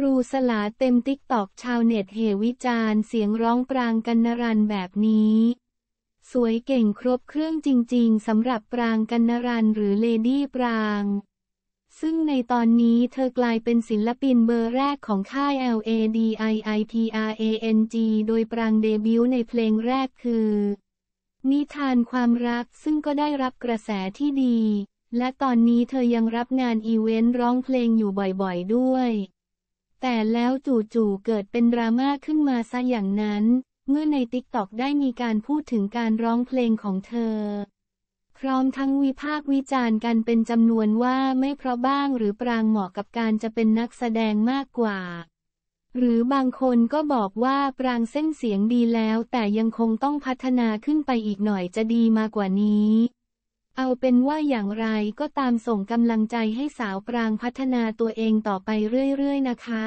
ครูสลาเต็มติ๊กตอกชาวเน็ตเหวิจารเสียงร้องปรางกันนรันแบบนี้ สวยเก่งครบเครื่องจริงๆสำหรับปรางกันนรันหรือเลดี้ปราง ซึ่งในตอนนี้เธอกลายเป็นศิลปินเบอร์แรกของค่าย LADIIPRANG โดยปรางเดบิวต์ในเพลงแรกคือ นิทานความรักซึ่งก็ได้รับกระแสที่ดี และตอนนี้เธอยังรับงานอีเวนต์ร้องเพลงอยู่บ่อยๆด้วยแต่แล้วจู่ๆ เกิดเป็นดราม่าขึ้นมาซะอย่างนั้น เมื่อในติ๊กต็อกได้มีการพูดถึงการร้องเพลงของเธอพร้อมทั้งวิพากษ์วิจารณ์กันเป็นจำนวนว่าไม่เพราะบ้างหรือปรางเหมาะกับการจะเป็นนักแสดงมากกว่า หรือบางคนก็บอกว่า ปรางเส้นเสียงดีแล้วแต่ยังคงต้องพัฒนาขึ้นไปอีกหน่อยจะดีมากกว่านี้เอาเป็นว่าอย่างไรก็ตามส่งกำลังใจให้สาวปรางพัฒนาตัวเองต่อไปเรื่อยๆ นะคะ